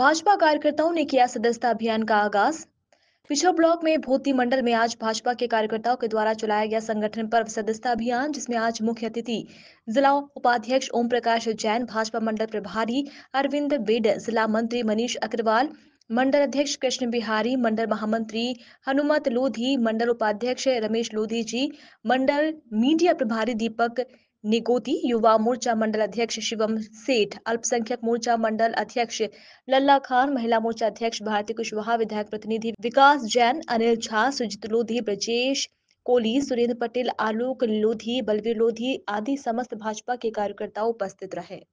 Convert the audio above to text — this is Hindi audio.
भाजपा कार्यकर्ताओं ने किया सदस्यता अभियान का आगाज पिछड़ा ब्लॉक में भोती मंडल में आज भाजपा के कार्यकर्ताओं के द्वारा चलाया गया संगठन पर्व सदस्यता अभियान जिसमें आज मुख्य अतिथि जिला उपाध्यक्ष ओम प्रकाश जैन भाजपा मंडल प्रभारी अरविंद बेड जिला मंत्री मनीष अग्रवाल मंडल अध्यक्ष कृष्ण बिहारी मंडल महामंत्री हनुमत लोधी मंडल उपाध्यक्ष रमेश लोधी जी मंडल मीडिया प्रभारी दीपक निगोती युवा मोर्चा मंडल अध्यक्ष शिवम सेठ अल्पसंख्यक मोर्चा मंडल अध्यक्ष लल्ला खान महिला मोर्चा अध्यक्ष भारती कुशवाहा विधायक प्रतिनिधि विकास जैन अनिल झा सुजित लोधी ब्रजेश कोली सुरेंद्र पटेल आलोक लोधी बलवीर लोधी आदि समस्त भाजपा के कार्यकर्ता उपस्थित रहे